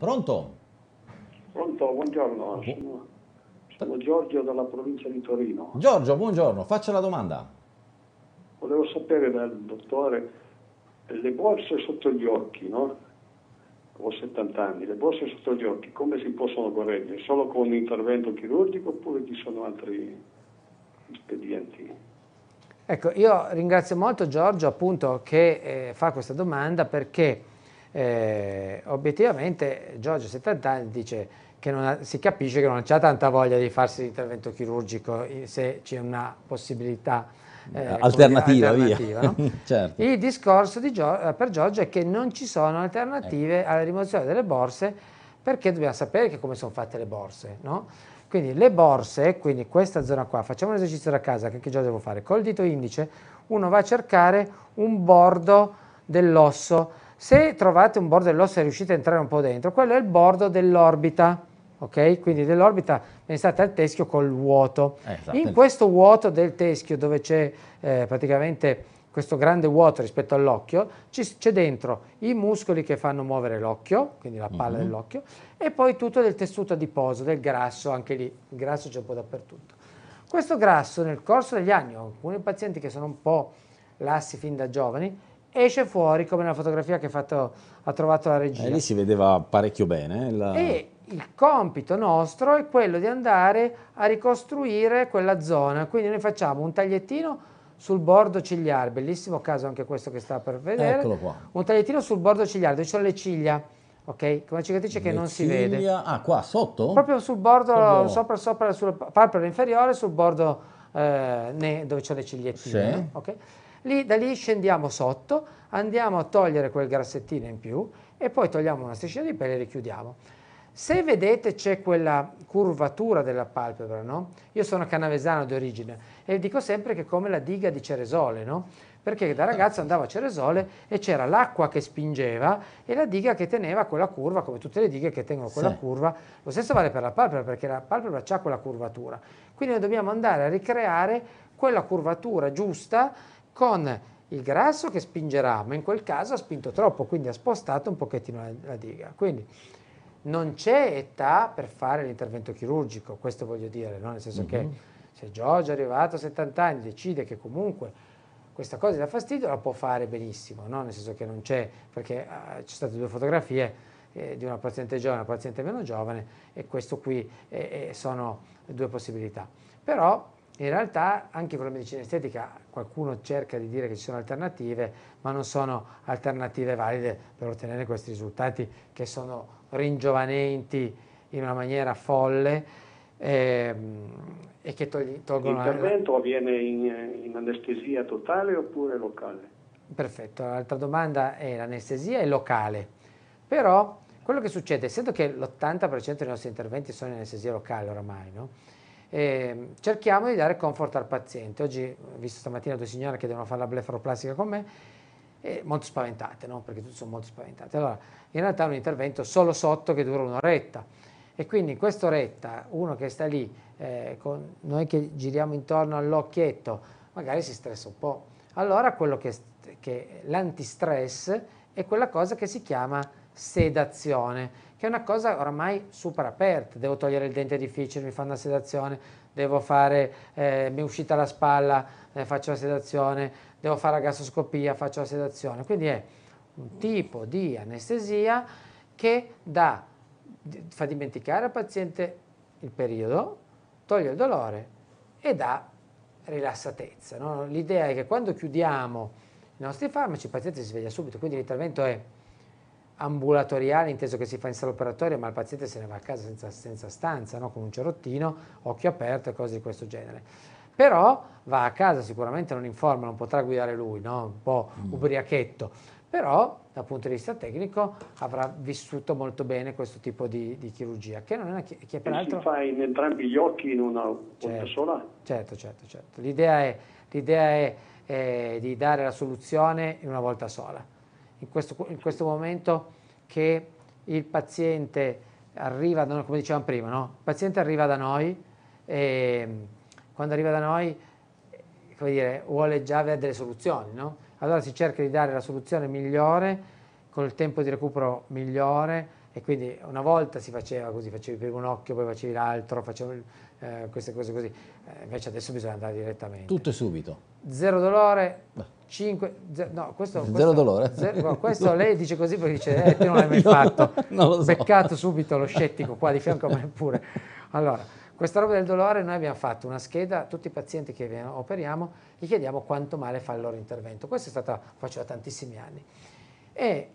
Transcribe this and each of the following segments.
Pronto? Pronto, buongiorno. Sono, sono Giorgio dalla provincia di Torino. Giorgio, buongiorno. Faccia la domanda. Volevo sapere dal dottore le borse sotto gli occhi, no? Ho 70 anni, le borse sotto gli occhi come si possono correggere? Solo con un intervento chirurgico oppure ci sono altri spedienti. Ecco, io ringrazio molto Giorgio appunto che eh, fa questa domanda perché eh, obiettivamente Giorgio 70 anni dice che ha, si capisce che non c'è tanta voglia di farsi l'intervento chirurgico se c'è una possibilità eh, alternativa, alternativa no? certo. il discorso di Gio eh, per Giorgio è che non ci sono alternative ecco. alla rimozione delle borse perché dobbiamo sapere come sono fatte le borse no? quindi le borse, quindi questa zona qua, facciamo un esercizio da casa che anche Giorgio devo fare, col dito indice uno va a cercare un bordo dell'osso se trovate un bordo dell'osso e riuscite a entrare un po' dentro, quello è il bordo dell'orbita. ok? Quindi dell'orbita pensate al teschio col vuoto. Eh, esatto. In questo vuoto del teschio dove c'è eh, praticamente questo grande vuoto rispetto all'occhio, c'è dentro i muscoli che fanno muovere l'occhio, quindi la palla mm-hmm. dell'occhio, e poi tutto del tessuto adiposo, del grasso, anche lì, il grasso c'è un po' dappertutto. Questo grasso nel corso degli anni, alcuni pazienti che sono un po' lassi fin da giovani, esce fuori come nella fotografia che fatto, ha trovato la regia. E eh, lì si vedeva parecchio bene. Eh, la... E il compito nostro è quello di andare a ricostruire quella zona, quindi noi facciamo un tagliettino sul bordo cigliare, bellissimo caso anche questo che sta per vedere, Eccolo qua. un tagliettino sul bordo cigliare dove ci sono le ciglia, ok? Una cicatrice che non ciglia... si vede. Ah, qua sotto? Proprio sul bordo, Proprio... sopra, sopra, sulla palpebra inferiore, sul bordo eh, dove c'è le cigliettine, sì. ok? Lì, da lì scendiamo sotto, andiamo a togliere quel grassettino in più e poi togliamo una striscia di pelle e richiudiamo. Se vedete c'è quella curvatura della palpebra, no? Io sono canavesano d'origine e dico sempre che è come la diga di Ceresole, no? Perché da ragazzo andavo a Ceresole e c'era l'acqua che spingeva e la diga che teneva quella curva, come tutte le dighe che tengono quella sì. curva. Lo stesso vale per la palpebra, perché la palpebra ha quella curvatura. Quindi noi dobbiamo andare a ricreare quella curvatura giusta con il grasso che spingerà, ma in quel caso ha spinto troppo, quindi ha spostato un pochettino la, diga. Quindi non c'è età per fare l'intervento chirurgico, questo voglio dire, no? nel senso mm-hmm. che mhm. se Giorgio è arrivato a 70 anni decide che comunque questa cosa gli dà fastidio la può fare benissimo, no? nel senso che non c'è, perché uh, ci sono state due fotografie eh, di una paziente giovane e una paziente meno giovane e questo qui eh, eh sono due possibilità. Però in realtà anche con la medicina estetica qualcuno cerca di dire che ci sono alternative, ma non sono alternative valide per ottenere questi risultati che sono ringiovanenti in una maniera folle ehm, e che togli, tolgono... L'intervento la... avviene in, in anestesia totale oppure locale? Perfetto, l'altra domanda è l'anestesia è locale, però quello che succede, essendo che l'80% dei nostri interventi sono in anestesia locale oramai, no? E ehm, cerchiamo di dare comfort al paziente. Oggi ho visto stamattina due signore che devono fare la blefaroplastica con me e eh, molto spaventate, no? perché tutti sono molto spaventati. Allora, in realtà è un intervento solo sotto che dura un'oretta e quindi in questa oretta uno che sta lì, eh, con noi che giriamo intorno all'occhietto, magari si stressa un po'. Allora quello che, che l'antistress è quella cosa che si chiama sedazione, che è una cosa ormai super aperta, devo togliere il dente difficile, mi fanno la sedazione, devo fare, eh, mi è uscita la spalla, eh, faccio la sedazione, devo fare la gastroscopia, faccio la sedazione, quindi è un tipo di anestesia che dà, fa dimenticare al paziente il periodo, toglie il dolore e dà rilassatezza. No? L'idea è che quando chiudiamo i nostri farmaci il paziente si sveglia subito, quindi l'intervento è ambulatoriale, inteso che si fa in sala operatoria, ma il paziente se ne va a casa senza, senza stanza, no? con un cerottino, occhio aperto e cose di questo genere però va a casa sicuramente non informa, non potrà guidare lui, no? un po' mm. ubriachetto, però dal punto di vista tecnico avrà vissuto molto bene questo tipo di, di chirurgia, che non è una chi- che peraltro... si fa in entrambi gli occhi in una certo, sola? Certo, certo, certo. L'idea è, l'idea è, è eh, di dare la soluzione in una volta sola in questo, in questo momento che il paziente arriva, da noi, come dicevamo prima, no? il paziente arriva da noi e mm, quando arriva da noi eh, dire, vuole già avere delle soluzioni, no? allora si cerca di dare la soluzione migliore, con il tempo di recupero migliore, e quindi una volta si faceva così, facevi prima un occhio, poi facevi l'altro, facevi eh, queste cose così. Eh, invece adesso bisogna andare direttamente. Tutto e subito. Zero dolore, 5, no, questo, questo, zero dolore. Zero, questo lei dice così perché dice, eh, tu non l'hai mai no, fatto. No, Peccato so. subito lo scettico qua di fianco a me pure. Allora, questa roba del dolore, noi abbiamo fatto una scheda, tutti i pazienti che operiamo, gli chiediamo quanto male fa il loro intervento. Questo è stato, da tantissimi anni. E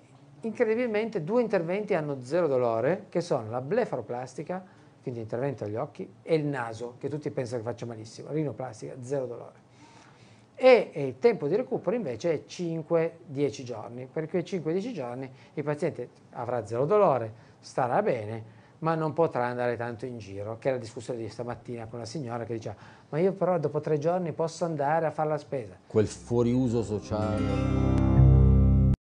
incredibilmente due interventi hanno zero dolore, che sono la blefaroplastica, quindi intervento agli occhi, e il naso, che tutti pensano che faccia malissimo, rinoplastica, zero dolore. E, e il tempo di recupero invece è 5-10 giorni, per cui 5-10 giorni il paziente avrà zero dolore, starà bene, ma non potrà andare tanto in giro, che è la discussione di stamattina con la signora che diceva ma io però dopo tre giorni posso andare a fare la spesa. Quel fuoriuso sociale.